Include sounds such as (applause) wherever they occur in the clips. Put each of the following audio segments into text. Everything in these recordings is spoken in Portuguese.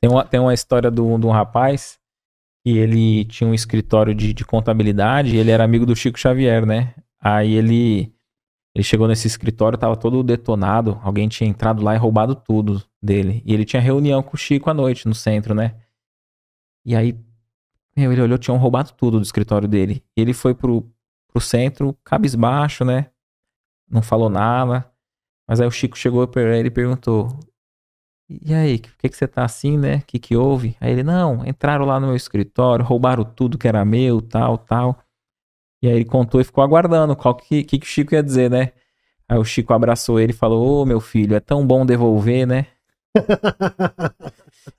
Tem uma, tem uma história de um rapaz que ele tinha um escritório de, de contabilidade ele era amigo do Chico Xavier, né? Aí ele, ele chegou nesse escritório, tava todo detonado, alguém tinha entrado lá e roubado tudo dele. E ele tinha reunião com o Chico à noite no centro, né? E aí, meu, ele olhou, tinham roubado tudo do escritório dele. E ele foi pro, pro centro, cabisbaixo, né? Não falou nada. Mas aí o Chico chegou pra ele e perguntou: e aí, por que, que você tá assim, né? O que, que houve? Aí ele, não, entraram lá no meu escritório, roubaram tudo que era meu, tal, tal. E aí ele contou e ficou aguardando qual que, que, que o Chico ia dizer, né? Aí o Chico abraçou ele e falou, ô meu filho, é tão bom devolver, né? (laughs)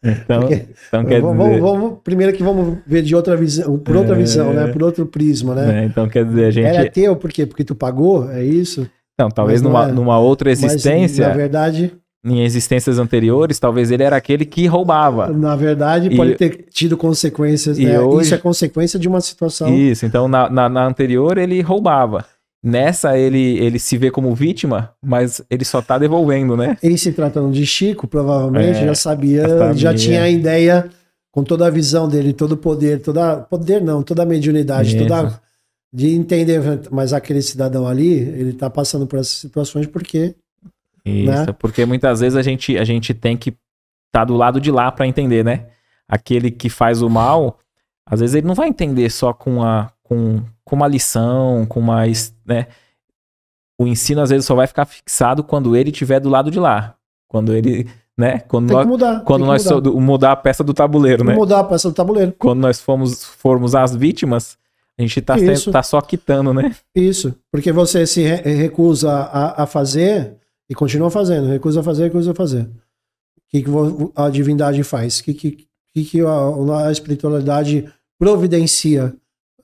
então, Porque, então quer vamos, dizer... Vamos, primeiro que vamos ver de outra visão, por outra é... visão, né? Por outro prisma, né? É, então quer dizer, a é gente... Era teu, por quê? Porque tu pagou, é isso? Não, talvez não numa, é. numa outra existência... Mas, na verdade em existências anteriores, talvez ele era aquele que roubava. Na verdade, pode e, ter tido consequências. Né? Hoje, isso é consequência de uma situação. Isso, então na, na, na, anterior ele roubava. Nessa ele, ele se vê como vítima, mas ele só tá devolvendo, né? Ele se tratando de Chico, provavelmente é, já sabia, sabia, já tinha a ideia, com toda a visão dele, todo o poder, toda. Poder não, toda a mediunidade, isso. toda. De entender, mas aquele cidadão ali, ele tá passando por essas situações porque né? Isso, né? porque muitas vezes a gente, a gente tem que estar tá do lado de lá para entender, né? Aquele que faz o mal, às vezes ele não vai entender só com, a, com, com uma lição, com mais, né? O ensino às vezes só vai ficar fixado quando ele estiver do lado de lá. Quando ele né? Quando tem nós, mudar. Quando nós mudar. So, mudar. a peça do tabuleiro, né? Mudar a peça do tabuleiro. Quando nós formos, formos as vítimas, a gente está tá só quitando, né? Isso, porque você se recusa a, a fazer, e continua fazendo, recusa fazer, recusa fazer. O que, que a divindade faz? O que, que, que a, a espiritualidade providencia?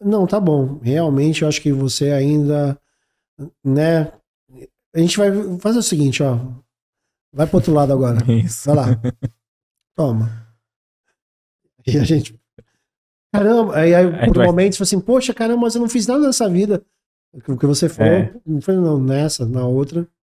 Não, tá bom. Realmente, eu acho que você ainda, né? A gente vai fazer o seguinte, ó. Vai pro outro lado agora. (laughs) Isso. Vai lá. Toma. E a gente. Caramba, aí, aí por momentos, um momento você fala assim, poxa, caramba, mas eu não fiz nada nessa vida. O que você falou, é. não foi não, nessa, na outra.